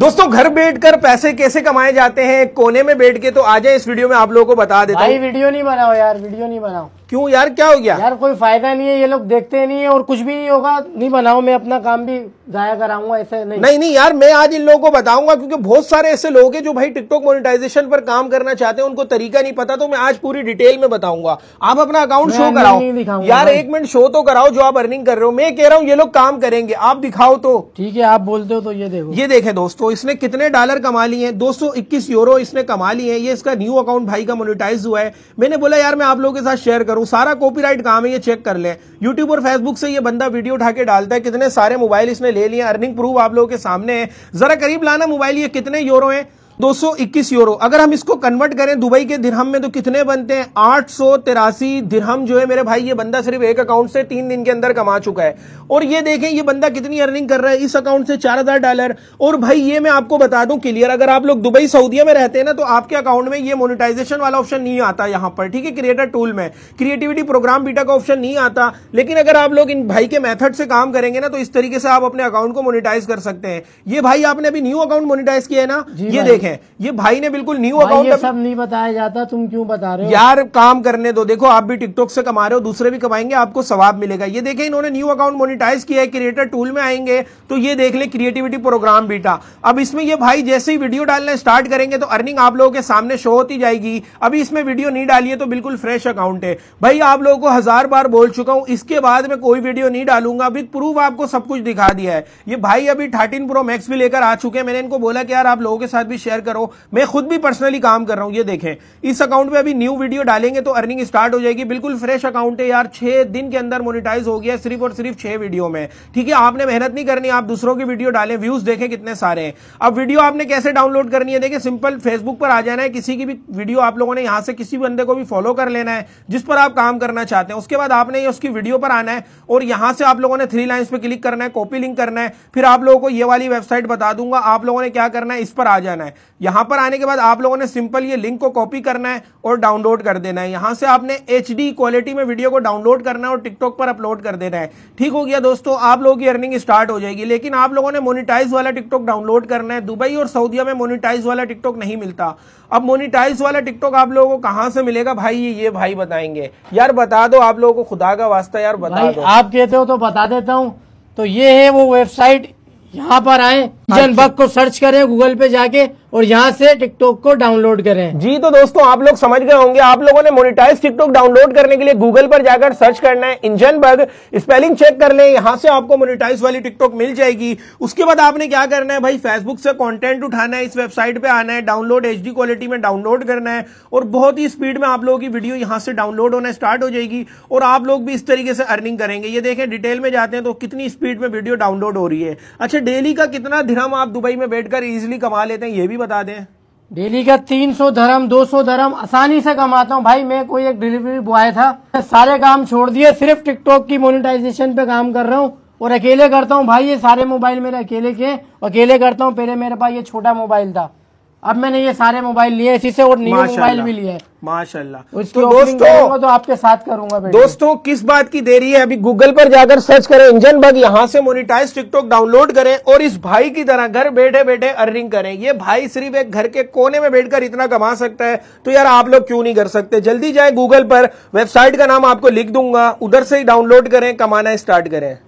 दोस्तों घर बैठकर पैसे कैसे कमाए जाते हैं कोने में बैठ के तो आ जाए इस वीडियो में आप लोगों को बता देता भाई वीडियो नहीं बनाओ यार वीडियो नहीं बनाओ क्यों यार क्या हो गया यार कोई फायदा नहीं है ये लोग देखते नहीं है और कुछ भी नहीं होगा नहीं बनाओ मैं अपना काम भी जाया कराऊंगा ऐसे नहीं नहीं नहीं यार मैं आज इन लोगों को बताऊंगा क्योंकि बहुत सारे ऐसे लोग हैं जो भाई टिकटॉक मोनेटाइजेशन पर काम करना चाहते हैं उनको तरीका नहीं पता तो मैं आज पूरी डिटेल में बताऊंगा आप अपना अकाउंट शो कराओ यार एक मिनट शो तो कराओ जो आप अर्निंग कर रहे हो मैं कह रहा हूँ ये लोग काम करेंगे आप दिखाओ तो ठीक है आप बोलते हो तो ये देखो ये देखे दोस्तों इसने कितने डॉलर कमा लिए हैं दो यूरो इसने कमा लिए हैं ये इसका न्यू अकाउंट भाई का मोनिटाइज हुआ है मैंने बोला यार मैं आप लोगों के साथ शेयर करूँ वो सारा कॉपीराइट काम है ये चेक कर लें यूट्यूब और फेसबुक से ये बंदा वीडियो उठा के डालता है कितने सारे मोबाइल इसने ले लिए अर्निंग प्रूफ आप लोगों के सामने है जरा करीब लाना मोबाइल ये कितने यूरो है 221 यूरो अगर हम इसको कन्वर्ट करें दुबई के दिरहम में तो कितने बनते हैं आठ सौ तिरासी दिरहम जो है मेरे भाई ये बंदा सिर्फ एक अकाउंट से तीन दिन के अंदर कमा चुका है और ये देखें ये बंदा कितनी अर्निंग कर रहा है इस अकाउंट से चार हजार डॉलर और भाई ये मैं आपको बता दूं क्लियर अगर आप लोग दुबई सऊदिया में रहते हैं ना तो आपके अकाउंट में ये मोनिटाइजेशन वाला ऑप्शन नहीं आता यहां पर ठीक है क्रिएटर टूल में क्रिएटिविटी प्रोग्राम बीटा का ऑप्शन नहीं आता लेकिन अगर आप लोग इन भाई के मेथड से काम करेंगे ना तो इस तरीके से आप अपने अकाउंट को मोनिटाइज कर सकते हैं ये भाई आपने अभी न्यू अकाउंट मोनिटाइज किया है ना ये देखें है ये भाई ने बिल्कुल न्यू अकाउंट सब नहीं बताया जाता तुम क्यों बता रहे हो यार काम करने दो देखो आप भी टिकटॉक से कमा रहे हो दूसरे भी कमाएंगे आपको सवाब मिलेगा ये देखे इन्होंने न्यू अकाउंट मोनिटाइज किया है क्रिएटर टूल में आएंगे तो ये देख ले क्रिएटिविटी प्रोग्राम बीटा अब इसमें ये भाई जैसे ही वीडियो डालना स्टार्ट करेंगे तो अर्निंग आप लोगों के सामने शो होती जाएगी अभी इसमें वीडियो नहीं डालिए तो बिल्कुल फ्रेश अकाउंट है भाई आप लोगों को हजार बार बोल चुका हूं इसके बाद में कोई वीडियो नहीं डालूंगा अभी प्रूफ आपको सब कुछ दिखा दिया है ये भाई अभी थर्टीन प्रो मैक्स भी लेकर आ चुके हैं मैंने इनको बोला कि यार आप लोगों के साथ भी शेयर शेयर करो मैं खुद भी पर्सनली काम कर रहा हूं ये देखें इस अकाउंट में अभी न्यू वीडियो डालेंगे तो अर्निंग स्टार्ट हो जाएगी बिल्कुल फ्रेश अकाउंट है यार छह दिन के अंदर मोनिटाइज हो गया सिर्फ और सिर्फ छह वीडियो में ठीक है आपने मेहनत नहीं करनी आप दूसरों की वीडियो डालें व्यूज देखें कितने सारे हैं अब वीडियो आपने कैसे डाउनलोड करनी है देखें सिंपल फेसबुक पर आ जाना है किसी की भी वीडियो आप लोगों ने यहां से किसी बंदे को भी फॉलो कर लेना है जिस पर आप काम करना चाहते हैं उसके बाद आपने उसकी वीडियो पर आना है और यहां से आप लोगों ने थ्री लाइन्स पर क्लिक करना है कॉपी लिंक करना है फिर आप लोगों को ये वाली वेबसाइट बता दूंगा आप लोगों ने क्या करना है इस पर आ जाना है यहां पर आने के बाद आप लोगों ने सिंपल ये लिंक को कॉपी करना है और डाउनलोड कर देना है यहां से आपने एच क्वालिटी में वीडियो को डाउनलोड करना है और टिकटॉक पर अपलोड कर देना है ठीक हो गया दोस्तों आप लोगों की अर्निंग स्टार्ट हो जाएगी लेकिन आप लोगों ने मोनिटाइज वाला टिकटॉक डाउनलोड करना है दुबई और सऊदिया में मोनिटाइज वाला टिकटॉक नहीं मिलता अब मोनिटाइज वाला टिकटॉक आप लोगों को कहां से मिलेगा भाई ये भाई बताएंगे यार बता दो आप लोगों को खुदा का वास्ता यार बता दो आप कहते हो तो बता देता हूँ तो ये है वो वेबसाइट यहाँ पर आए जन हाँ, बग को सर्च करें गूगल पे जाके और यहाँ से टिकटॉक को डाउनलोड करें जी तो दोस्तों आप लोग समझ गए होंगे आप लोगों ने मोनिटाइज टिकटॉक डाउनलोड करने के लिए गूगल पर जाकर सर्च करना है इंजन बग स्पेलिंग चेक कर लें यहाँ से आपको मोनिटाइज वाली टिकटॉक मिल जाएगी उसके बाद आपने क्या करना है भाई फेसबुक से कॉन्टेंट उठाना है इस वेबसाइट पे आना है डाउनलोड एच क्वालिटी में डाउनलोड करना है और बहुत ही स्पीड में आप लोगों की वीडियो यहाँ से डाउनलोड होना स्टार्ट हो जाएगी और आप लोग भी इस तरीके से अर्निंग करेंगे ये देखें डिटेल में जाते हैं तो कितनी स्पीड में वीडियो डाउनलोड हो रही है अच्छा डेली का कितना दिरहम आप दुबई में बैठकर इजीली कमा लेते हैं ये भी बता दें डेली का तीन सौ धर्म दो सौ धर्म आसानी से कमाता हूँ भाई मैं कोई एक डिलीवरी बॉय था सारे काम छोड़ दिए सिर्फ टिकटॉक की मोनिटाइजेशन पे काम कर रहा हूँ और अकेले करता हूँ भाई ये सारे मोबाइल मेरे अकेले के अकेले करता हूँ पहले मेरे पास ये छोटा मोबाइल था अब मैंने ये सारे मोबाइल लिए इसी से और न्यू मोबाइल भी लिए माशाल्लाह तो, तो दोस्तों तो आपके साथ करूंगा दोस्तों किस बात की देरी है अभी गूगल पर जाकर सर्च करें इंजन बग यहाँ से मोनिटाइज टिकटॉक डाउनलोड करें और इस भाई की तरह घर बैठे बैठे अर्निंग करें ये भाई सिर्फ एक घर के कोने में बैठकर इतना कमा सकता है तो यार आप लोग क्यों नहीं कर सकते जल्दी जाए गूगल पर वेबसाइट का नाम आपको लिख दूंगा उधर से ही डाउनलोड करें कमाना स्टार्ट करें